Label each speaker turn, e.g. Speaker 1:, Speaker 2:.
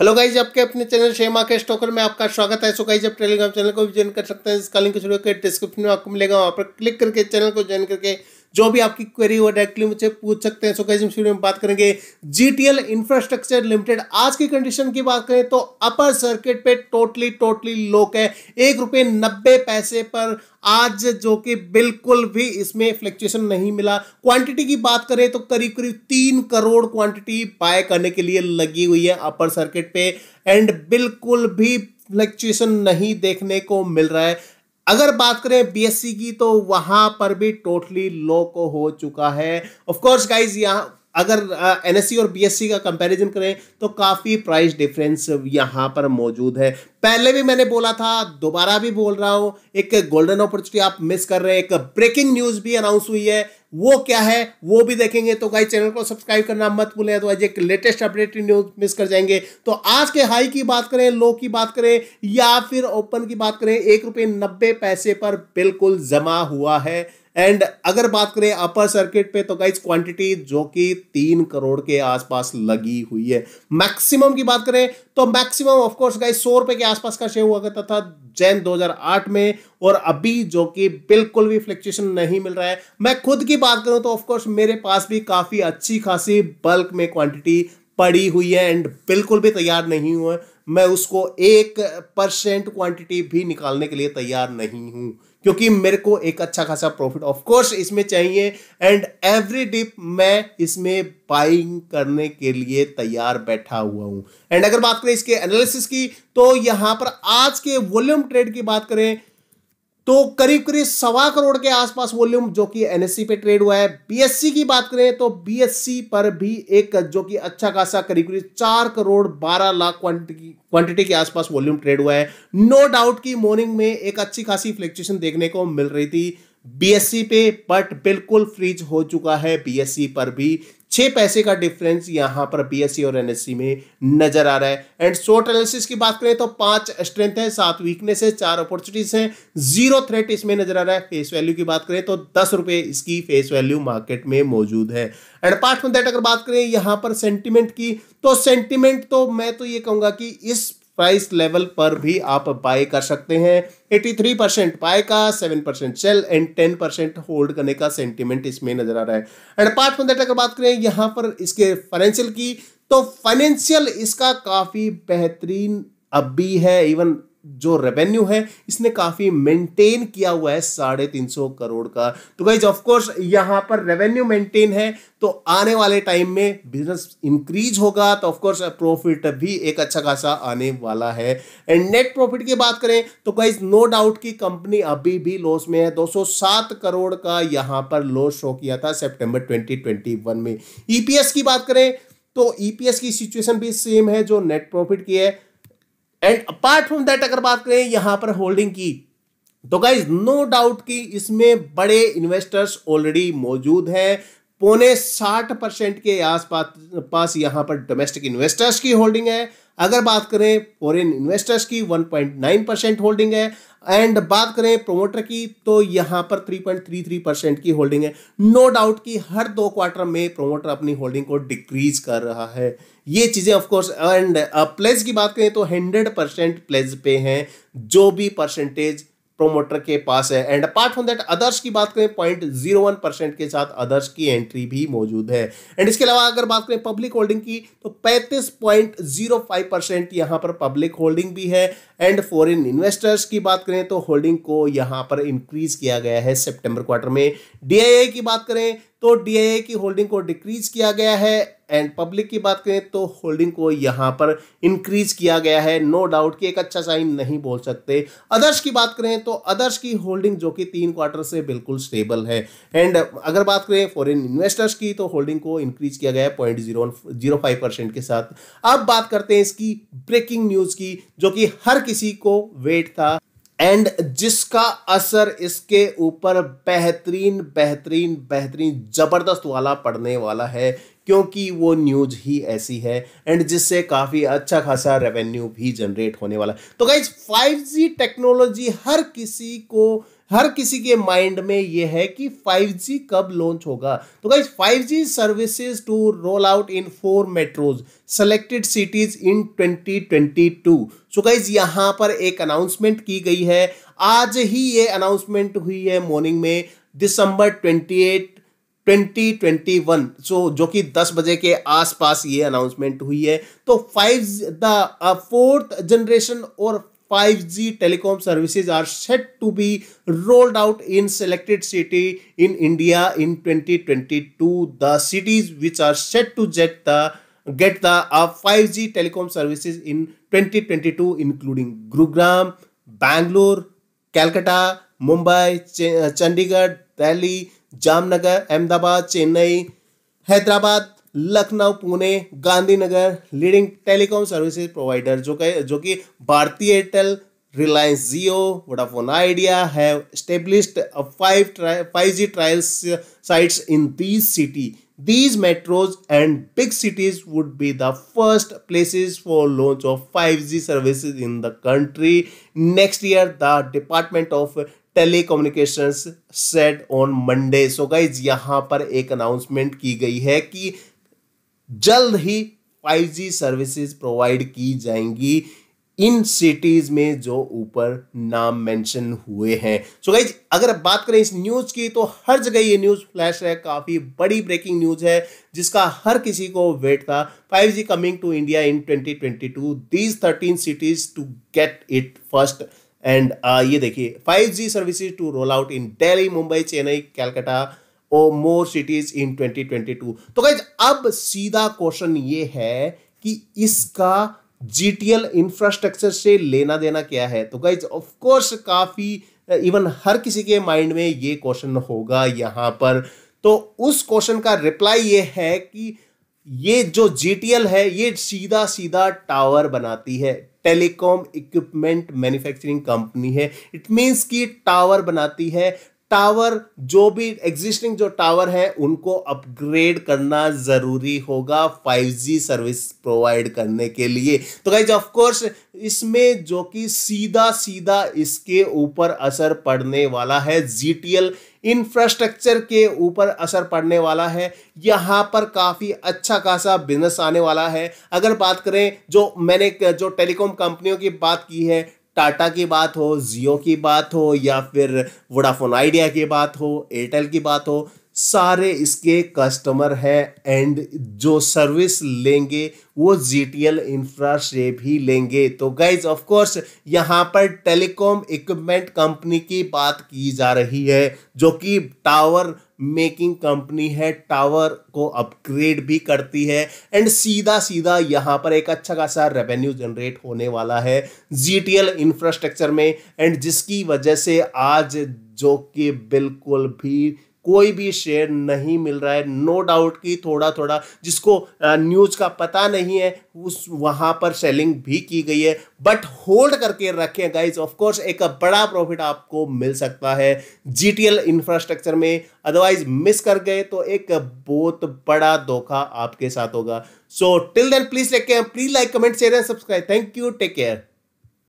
Speaker 1: Hello guys आपके अपने channel शेमा के स्टॉकर में आपका स्वागत है सो गाइज आप टेलीग्राम चैनल को भी ज्वाइन कर सकते हैं इसका लिंक शुरू के डिस्क्रिप्शन में आपको मिलेगा वहाँ पर क्लिक करके चैनल को ज्वाइन करके जो भी आपकी क्वेरी हो डायरेक्टली मुझे पूछ सकते हैं सो गाइज इस वीडियो में बात करेंगे जीटीएल इंफ्रास्ट्रक्चर लिमिटेड आज की कंडीशन की बात करें तो अपर सर्किट पे टोटली टोटली लोक है एक रुपये नब्बे पैसे पर आज जो कि बिल्कुल भी इसमें फ्लक्चुएशन नहीं मिला क्वांटिटी की बात करें तो करीब करीब तीन करोड़ क्वांटिटी बाय करने के लिए लगी हुई है अपर सर्किट पे एंड बिल्कुल भी फ्लक्चुएशन नहीं देखने को मिल रहा है अगर बात करें बीएससी की तो वहां पर भी टोटली लो को हो चुका है ऑफ कोर्स गाइज यहां अगर एन uh, और बी का कंपैरिजन करें तो काफ़ी प्राइस डिफरेंस यहाँ पर मौजूद है पहले भी मैंने बोला था दोबारा भी बोल रहा हूं एक गोल्डन अपॉर्चुनिटी आप मिस कर रहे हैं एक ब्रेकिंग न्यूज़ भी अनाउंस हुई है वो क्या है वो भी देखेंगे तो गाइस चैनल को सब्सक्राइब करना मत भूलें तो आज एक लेटेस्ट अपडेट न्यूज मिस कर जाएंगे तो आज के हाई की बात करें लो की बात करें या फिर ओपन की बात करें एक रुपये नब्बे पैसे पर बिल्कुल जमा हुआ है एंड अगर बात करें अपर सर्किट पे तो गाइज क्वांटिटी जो कि तीन करोड़ के आसपास लगी हुई है मैक्सिमम की बात करें तो मैक्सिमम ऑफकोर्स गाइज सौ रुपए के आसपास का शेयर हुआ करता था जैन 2008 में और अभी जो कि बिल्कुल भी फ्लक्चुएशन नहीं मिल रहा है मैं खुद की बात करूं तो ऑफकोर्स मेरे पास भी काफ़ी अच्छी खासी बल्क में क्वांटिटी पड़ी हुई है एंड बिल्कुल भी तैयार नहीं हुआ है मैं उसको एक परसेंट क्वांटिटी भी निकालने के लिए तैयार नहीं हूं क्योंकि मेरे को एक अच्छा खासा प्रॉफिट ऑफ कोर्स इसमें चाहिए एंड एवरी डिप मैं इसमें बाइंग करने के लिए तैयार बैठा हुआ हूं एंड अगर बात करें इसके एनालिसिस की तो यहां पर आज के वॉल्यूम ट्रेड की बात करें तो करीब करीब सवा करोड़ के आसपास वॉल्यूम जो कि एनएससी e पे ट्रेड हुआ है बीएससी की बात करें तो बीएससी पर भी एक जो कि अच्छा खासा करीब करीब चार करोड़ बारह लाख क्वांटिटी क्वांटिटी के आसपास वॉल्यूम ट्रेड हुआ है नो डाउट की मॉर्निंग में एक अच्छी खासी फ्लेक्चुएशन देखने को मिल रही थी बीएससी पे बट बिल्कुल फ्रीज हो चुका है बीएससी पर भी छः पैसे का डिफरेंस यहाँ पर बी और एनएससी में नजर आ रहा है एंड शॉर्ट एनालिसिस की बात करें तो पांच स्ट्रेंथ है सात वीकनेस है चार अपॉर्चुनिटीज हैं जीरो थ्रेट इसमें नजर आ रहा है फेस वैल्यू की बात करें तो दस रुपये इसकी फेस वैल्यू मार्केट में मौजूद है एंड पार्ट फ्रॉम दैट अगर बात करें यहाँ पर सेंटिमेंट की तो सेंटिमेंट तो मैं तो ये कहूँगा कि इस प्राइस लेवल पर भी आप बाय कर सकते हैं 83 परसेंट बाय का 7 percent sell and 10 percent hold करने का सेंटिमेंट इसमें नजर आ रहा है एंड पार्ट फ्रॉम दैट अगर बात करें यहां पर इसके फाइनेंशियल की तो फाइनेंशियल इसका काफ़ी बेहतरीन अब भी है इवन जो रेवेन्यू है इसने काफी मेंटेन किया हुआ है साढ़े तीन सौ करोड़ का तो गाइज ऑफकोर्स यहां पर रेवेन्यू मेंटेन है तो आने वाले टाइम में बिजनेस इंक्रीज होगा तो ऑफकोर्स प्रॉफिट भी एक अच्छा खासा आने वाला है एंड नेट प्रॉफिट की बात करें तो गाइज नो डाउट की कंपनी अभी भी लॉस में है 207 करोड़ का यहां पर लॉस शो किया था ट्वेंटी वन में ईपीएस e की बात करें तो ईपीएस e की सिचुएशन भी सेम है जो नेट प्रॉफिट की है एंड अपार्ट फ्रॉम दैट अगर बात करें यहां पर होल्डिंग की तो गाइज नो डाउट कि इसमें बड़े इन्वेस्टर्स ऑलरेडी मौजूद हैं पौने साठ परसेंट के आसपास पास यहाँ पर डोमेस्टिक इन्वेस्टर्स की होल्डिंग है अगर बात करें फॉरेन इन्वेस्टर्स की 1.9 परसेंट होल्डिंग है एंड बात करें प्रोमोटर की तो यहाँ पर 3.33 परसेंट की होल्डिंग है नो डाउट कि हर दो क्वार्टर में प्रोमोटर अपनी होल्डिंग को डिक्रीज कर रहा है ये चीज़ें ऑफकोर्स एंड प्लेज की बात करें तो 100 परसेंट प्लेज पे हैं जो भी परसेंटेज प्रोमोटर के पास है and apart from that others की बात करें पॉइंट जीरो वन परसेंट के साथ अदर्स की एंट्री भी मौजूद है एंड इसके अलावा अगर बात करें पब्लिक होल्डिंग की तो पैंतीस पॉइंट जीरो फाइव परसेंट यहाँ पर पब्लिक होल्डिंग भी है एंड फॉरेन इन्वेस्टर्स की बात करें तो होल्डिंग को यहाँ पर इंक्रीज किया गया है सेप्टेम्बर क्वार्टर में डी की बात करें तो डी की होल्डिंग को डिक्रीज किया गया है एंड पब्लिक की बात करें तो होल्डिंग को यहां पर इंक्रीज किया गया है नो no डाउट कि एक अच्छा साइन नहीं बोल सकते अदर्श की बात करें तो अदर्श की होल्डिंग जो कि तीन क्वार्टर से बिल्कुल स्टेबल है एंड अगर बात करें फॉरेन इन्वेस्टर्स की तो होल्डिंग को इंक्रीज किया गया है point zero zero five percent के साथ अब बात करते हैं इसकी ब्रेकिंग न्यूज़ की जो कि हर किसी को वेट था एंड जिसका असर इसके ऊपर बेहतरीन बेहतरीन बेहतरीन ज़बरदस्त वाला पड़ने वाला है क्योंकि वो न्यूज ही ऐसी है एंड जिससे काफ़ी अच्छा खासा रेवेन्यू भी जनरेट होने वाला है तो गाइज 5G टेक्नोलॉजी हर किसी को हर किसी के माइंड में ये है कि 5G कब लॉन्च होगा तो guys 5G services to roll out in four metros selected cities in 2022 so guys यहां पर एक अनाउंसमेंट की गई है आज ही ये अनाउंसमेंट हुई है मॉर्निंग में दिसंबर 28 2021 सो so, जो कि 10 बजे के आसपास ये अनाउंसमेंट हुई है तो फाइव द फोर्थ जनरेशन और 5G telecom services are set to be rolled out in selected city in India in 2022. The cities which are set to get the get the uh, 5G telecom services in 2022 including Gurugram, Bangalore, Calcutta, Mumbai, Ch Chandigarh, Delhi, Jamnagar, Ahmedabad, Chennai, Hyderabad, Lucknow Pune Gandhinagar leading telecom services provider जो कि जो कि Bharti Airtel Reliance Jio Vodafone Idea है established five ट्राइ five G trials sites in these city these metros and big cities would be the first places for launch of five G services in the country next year the department of telecommunication set on Monday so guys यहाँ पर एक announcement की गई है कि जल्द ही 5G services provide की जाएंगी इन सिटीज में जो ऊपर नाम मेंशन हुए हैं सो so अगर बात करें इस न्यूज की तो हर जगह ये न्यूज फ्लैश है काफी बड़ी ब्रेकिंग न्यूज है जिसका हर किसी को वेट था 5G coming to India in 2022 these thirteen cities to get it first and ये देखिए 5G services to roll out in Delhi Mumbai Chennai Calcutta और मोर सिटीज इन 2022 तो गाइज अब सीधा क्वेश्चन ये है कि इसका जीटीएल इंफ्रास्ट्रक्चर से लेना देना क्या है तो गाइज ऑफ कोर्स काफी इवन हर किसी के माइंड में ये क्वेश्चन होगा यहां पर तो उस क्वेश्चन का रिप्लाई ये है कि ये जो जीटीएल है ये सीधा सीधा टावर बनाती है टेलीकॉम इक्विपमेंट मैन्युफैक्चरिंग कंपनी है इट मींस कि टावर बनाती है टावर जो भी एग्जिस्टिंग जो टावर है उनको अपग्रेड करना जरूरी होगा 5G सर्विस प्रोवाइड करने के लिए तो गाइज ऑफकोर्स इसमें जो कि सीधा सीधा इसके ऊपर असर पड़ने वाला है जीटीएल इंफ्रास्ट्रक्चर के ऊपर असर पड़ने वाला है यहाँ पर काफ़ी अच्छा खासा बिजनेस आने वाला है अगर बात करें जो मैंने जो टेलीकॉम कंपनियों की बात की है टाटा की बात हो जियो की बात हो या फिर वोडाफोन आइडिया की बात हो एयरटेल की बात हो सारे इसके कस्टमर हैं एंड जो सर्विस लेंगे वो जी टी एल इंफ्रा से भी लेंगे तो गाइज ऑफकोर्स यहाँ पर टेलीकॉम इक्विपमेंट कंपनी की बात की जा रही है जो कि टावर मेकिंग कंपनी है टावर को अपग्रेड भी करती है एंड सीधा सीधा यहाँ पर एक अच्छा खासा रेवेन्यू जनरेट होने वाला है जी टी एल इंफ्रास्ट्रक्चर में एंड जिसकी वजह से आज जो कि बिल्कुल भी कोई भी शेयर नहीं मिल रहा है नो डाउट कि थोड़ा थोड़ा जिसको न्यूज़ का पता नहीं है उस वहां पर सेलिंग भी की गई है बट होल्ड करके रखें गाइज ऑफकोर्स एक बड़ा प्रॉफिट आपको मिल सकता है जी इंफ्रास्ट्रक्चर में अदरवाइज मिस कर गए तो एक बहुत बड़ा धोखा आपके साथ होगा so till then please take please like comment share and subscribe thank you take care